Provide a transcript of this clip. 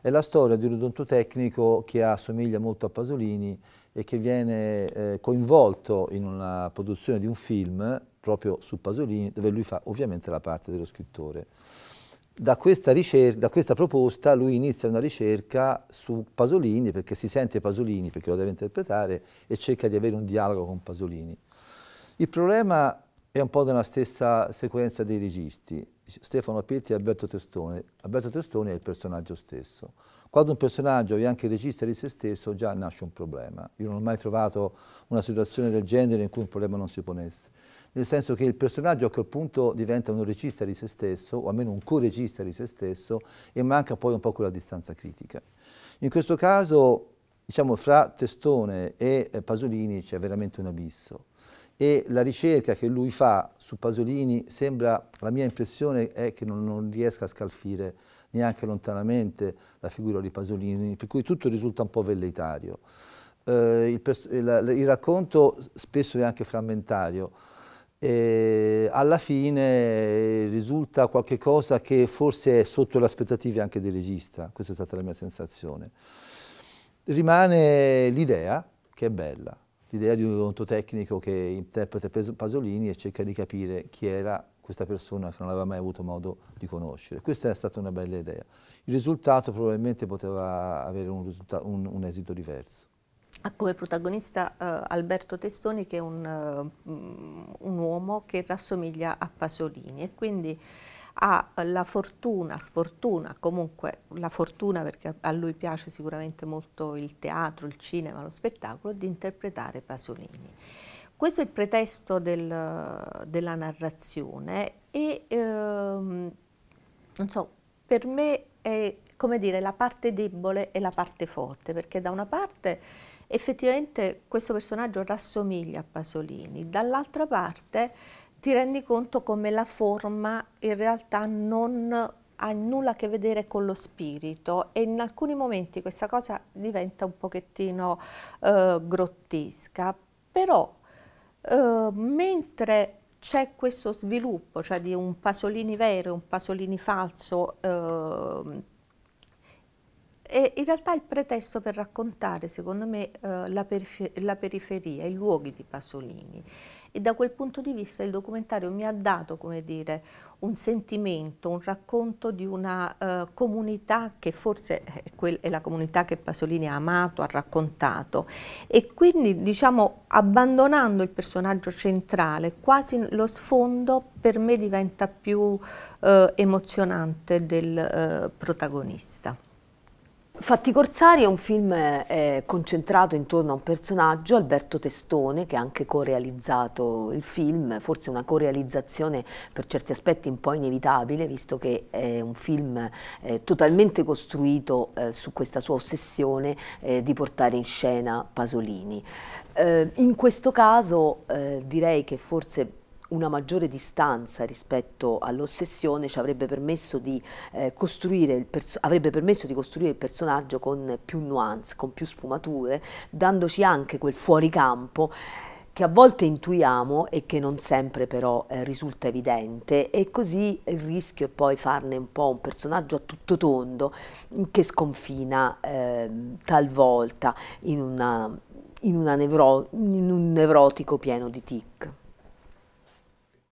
È la storia di un odontotecnico che assomiglia molto a Pasolini e che viene eh, coinvolto in una produzione di un film proprio su Pasolini, dove lui fa ovviamente la parte dello scrittore. Da questa, ricerca, da questa proposta lui inizia una ricerca su Pasolini, perché si sente Pasolini, perché lo deve interpretare, e cerca di avere un dialogo con Pasolini. Il problema è un po' della stessa sequenza dei registi, Stefano Pietti e Alberto Testone. Alberto Testone è il personaggio stesso. Quando un personaggio è anche il regista di se stesso, già nasce un problema. Io non ho mai trovato una situazione del genere in cui un problema non si ponesse. Nel senso che il personaggio a quel punto diventa un regista di se stesso, o almeno un co-regista di se stesso, e manca poi un po' quella distanza critica. In questo caso, diciamo, fra Testone e eh, Pasolini c'è veramente un abisso e la ricerca che lui fa su Pasolini sembra, la mia impressione è che non, non riesca a scalfire neanche lontanamente la figura di Pasolini, per cui tutto risulta un po' velleitario. Eh, il, il, il, racconto spesso è anche frammentario e alla fine risulta qualcosa che forse è sotto le aspettative anche del regista, questa è stata la mia sensazione. Rimane l'idea che è bella, l'idea di un odontotecnico che interpreta Pasolini e cerca di capire chi era questa persona che non aveva mai avuto modo di conoscere. Questa è stata una bella idea. Il risultato probabilmente poteva avere un, un, un esito diverso. Ha come protagonista uh, Alberto Testoni che è un, uh, un uomo che rassomiglia a Pasolini e quindi ha eh, la fortuna, sfortuna, comunque la fortuna perché a lui piace sicuramente molto il teatro, il cinema, lo spettacolo, di interpretare Pasolini. Questo è il pretesto del, della narrazione e ehm, so, per me è come dire la parte debole e la parte forte, perché da una parte effettivamente questo personaggio rassomiglia a Pasolini, dall'altra parte ti rendi conto come la forma in realtà non ha nulla a che vedere con lo spirito e in alcuni momenti questa cosa diventa un pochettino eh, grottesca, però eh, mentre c'è questo sviluppo, cioè di un Pasolini vero e un Pasolini falso eh, e in realtà il pretesto per raccontare, secondo me, eh, la, perifer la, periferia, i luoghi di Pasolini. E da quel punto di vista il documentario mi ha dato, come dire, un sentimento, un racconto di una eh, comunità che forse eh, è, è, la comunità che Pasolini ha amato, ha raccontato. E quindi, diciamo, abbandonando il personaggio centrale, quasi lo sfondo per me diventa più eh, emozionante del eh, protagonista. Fatti Corsari è un film eh, concentrato intorno a un personaggio, Alberto Testone, che ha anche co-realizzato il film, forse una co-realizzazione per certi aspetti un po' inevitabile, visto che è un film eh, totalmente costruito eh, su questa sua ossessione eh, di portare in scena Pasolini. Eh, in questo caso eh, direi che forse una maggiore distanza rispetto all'ossessione ci avrebbe permesso, di, eh, avrebbe permesso di costruire il personaggio con più nuance, con più sfumature, dandoci anche quel fuoricampo che a volte intuiamo e che non sempre però eh, risulta evidente e così il rischio è poi farne un po' un personaggio a tutto tondo che sconfina eh, talvolta in, una, in, una in un nevrotico pieno di tic.